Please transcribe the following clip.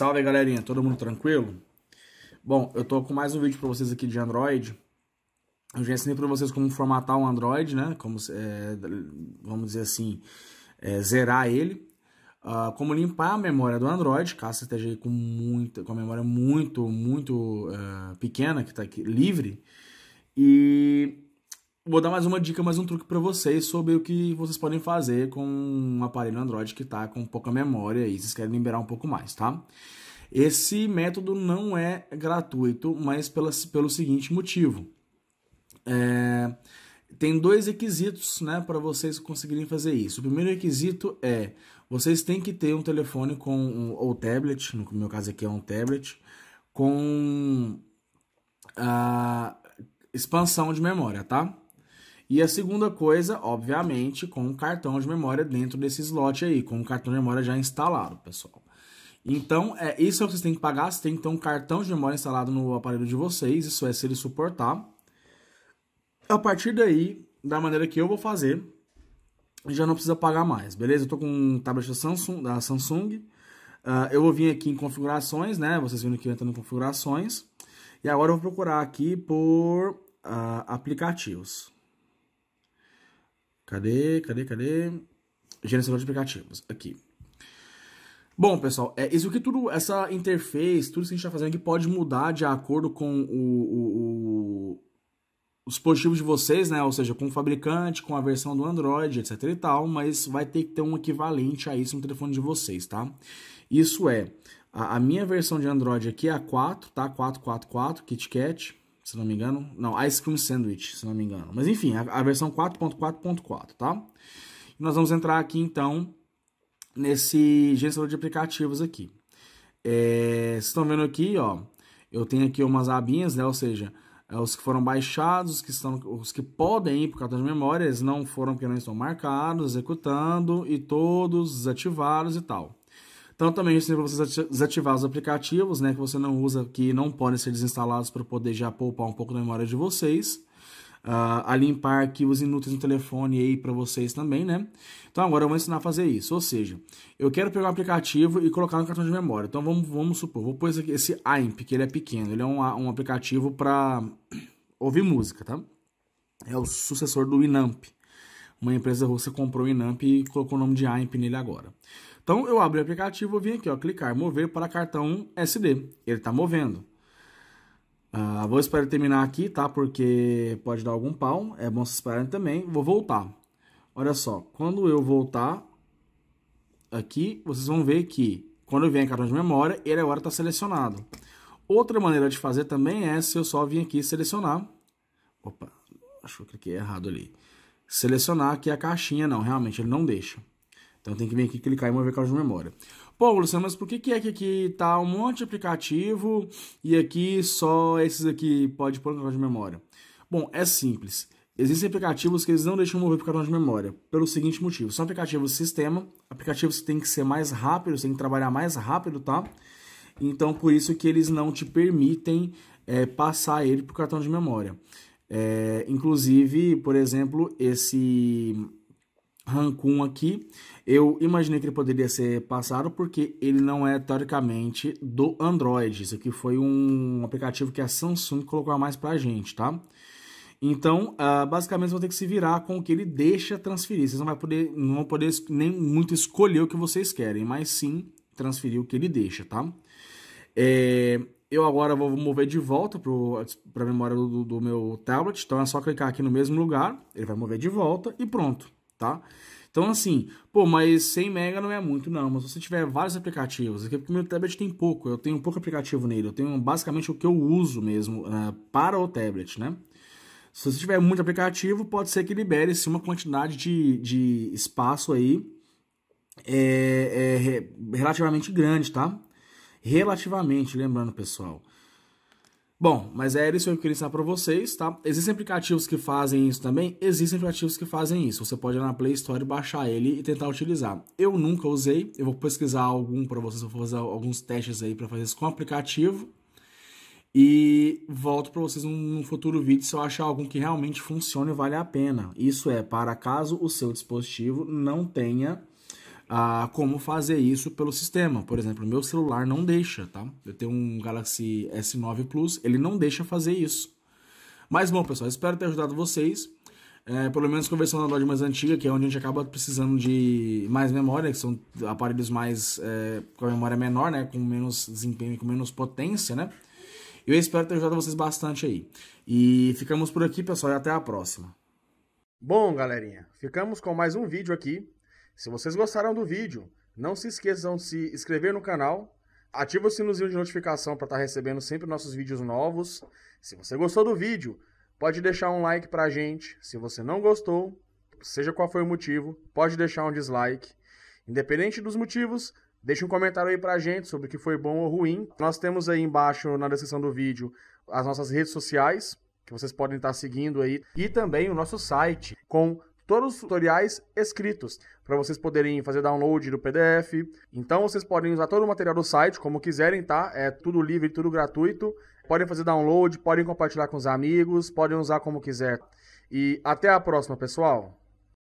Salve galerinha, todo mundo tranquilo? Bom, eu tô com mais um vídeo para vocês aqui de Android. Eu já ensinei para vocês como formatar um Android, né? Como, é, vamos dizer assim, é, zerar ele. Uh, como limpar a memória do Android, caso você esteja aí com, muita, com a memória muito, muito uh, pequena, que está aqui livre. E Vou dar mais uma dica, mais um truque para vocês sobre o que vocês podem fazer com um aparelho Android que está com pouca memória e vocês querem liberar um pouco mais, tá? Esse método não é gratuito, mas pela, pelo seguinte motivo. É, tem dois requisitos né, para vocês conseguirem fazer isso. O primeiro requisito é vocês têm que ter um telefone com um, ou tablet, no meu caso aqui é um tablet, com a ah, expansão de memória, tá? E a segunda coisa, obviamente, com o cartão de memória dentro desse slot aí, com o cartão de memória já instalado, pessoal. Então, é, isso é o que vocês têm que pagar, vocês têm que ter um cartão de memória instalado no aparelho de vocês, isso é se ele suportar. A partir daí, da maneira que eu vou fazer, já não precisa pagar mais, beleza? Eu tô com um tablet da Samsung, da Samsung. Uh, eu vou vir aqui em configurações, né? Vocês viram que eu entrando em configurações. E agora eu vou procurar aqui por uh, aplicativos. Cadê, cadê, cadê? Gerenciador de aplicativos, aqui. Bom, pessoal, é, isso aqui tudo, essa interface, tudo isso que a gente está fazendo aqui pode mudar de acordo com o, o, o, os dispositivos de vocês, né? Ou seja, com o fabricante, com a versão do Android, etc e tal, mas vai ter que ter um equivalente a isso no telefone de vocês, tá? Isso é, a, a minha versão de Android aqui é a 4, tá? 444 KitKat se não me engano. Não, Ice Cream Sandwich, se não me engano. Mas enfim, a, a versão 4.4.4, tá? E nós vamos entrar aqui então nesse gestor de aplicativos aqui. É, vocês estão vendo aqui, ó, eu tenho aqui umas abinhas, né? Ou seja, é, os que foram baixados, os que, estão, os que podem ir para o cartão de memória, eles não foram porque não estão marcados, executando, e todos desativados e tal. Então também ensino assim, para vocês desativar os aplicativos, né, que você não usa, que não podem ser desinstalados para poder já poupar um pouco da memória de vocês. Uh, a limpar arquivos inúteis no telefone aí para vocês também, né? Então agora eu vou ensinar a fazer isso, ou seja, eu quero pegar um aplicativo e colocar no cartão de memória. Então vamos, vamos supor, vou pôr esse, esse AIMP, que ele é pequeno, ele é um, um aplicativo para ouvir música, tá? É o sucessor do Winamp. Uma empresa russa comprou o Inamp e colocou o nome de Aimp nele agora. Então eu abri o aplicativo, eu vim aqui, ó, clicar mover para cartão SD. Ele está movendo. Uh, vou esperar terminar aqui, tá? Porque pode dar algum pau. É bom esperar também. Vou voltar. Olha só, quando eu voltar aqui, vocês vão ver que quando eu venho em cartão de memória, ele agora está selecionado. Outra maneira de fazer também é se eu só vir aqui selecionar. Opa, acho que eu cliquei errado ali selecionar aqui é a caixinha, não, realmente ele não deixa. Então tem que vir aqui clicar em mover cartão de memória. Pô, Luciano, mas por que, que é que aqui tá um monte de aplicativo e aqui só esses aqui pode pôr no cartão de memória? Bom, é simples. Existem aplicativos que eles não deixam mover para o cartão de memória, pelo seguinte motivo. São aplicativos sistema, aplicativos que tem que ser mais rápidos, tem que trabalhar mais rápido, tá? Então, por isso que eles não te permitem é, passar ele para o cartão de memória. É, inclusive, por exemplo, esse Rancun aqui, eu imaginei que ele poderia ser passado porque ele não é teoricamente do Android. Isso aqui foi um aplicativo que a Samsung colocou a mais pra gente, tá? Então, uh, basicamente, vocês vão ter que se virar com o que ele deixa transferir. Vocês não, vai poder, não vão poder nem muito escolher o que vocês querem, mas sim transferir o que ele deixa, tá? É, eu agora vou mover de volta para a memória do, do, meu tablet. Então é só clicar aqui no mesmo lugar. Ele vai mover de volta e pronto, tá? Então assim, pô, mas 100 mega não é muito não. Mas se você tiver vários aplicativos, aqui porque meu tablet tem pouco. Eu tenho pouco aplicativo nele. Eu tenho basicamente o que eu uso mesmo uh, para o tablet, né? Se você tiver muito aplicativo, pode ser que libere se uma quantidade de, de espaço aí é, é, relativamente grande, tá? relativamente, lembrando, pessoal. Bom, mas era é isso que eu queria ensinar para vocês, tá? Existem aplicativos que fazem isso também, existem aplicativos que fazem isso. Você pode ir na Play Store baixar ele e tentar utilizar. Eu nunca usei, eu vou pesquisar algum para vocês, vou fazer alguns testes aí para fazer isso com o aplicativo. E volto para vocês num futuro vídeo se eu achar algum que realmente funcione e vale a pena. Isso é para caso o seu dispositivo não tenha ah, como fazer isso pelo sistema. Por exemplo, meu celular não deixa, tá? Eu tenho um Galaxy S9 Plus, ele não deixa fazer isso. Mas bom, pessoal, espero ter ajudado vocês. É, pelo menos conversando na loja mais antiga, que é onde a gente acaba precisando de mais memória, que são aparelhos mais é, com a memória menor, né? Com menos desempenho e com menos potência, né? Eu espero ter ajudado vocês bastante aí. E ficamos por aqui, pessoal, e até a próxima. Bom, galerinha, ficamos com mais um vídeo aqui se vocês gostaram do vídeo, não se esqueçam de se inscrever no canal, ativa o sininho de notificação para estar tá recebendo sempre nossos vídeos novos. Se você gostou do vídeo, pode deixar um like para a gente. Se você não gostou, seja qual foi o motivo, pode deixar um dislike. Independente dos motivos, deixe um comentário aí para a gente sobre o que foi bom ou ruim. Nós temos aí embaixo na descrição do vídeo as nossas redes sociais, que vocês podem estar tá seguindo aí, e também o nosso site com todos os tutoriais escritos, para vocês poderem fazer download do PDF. Então vocês podem usar todo o material do site como quiserem, tá? É tudo livre, tudo gratuito. Podem fazer download, podem compartilhar com os amigos, podem usar como quiser. E até a próxima, pessoal!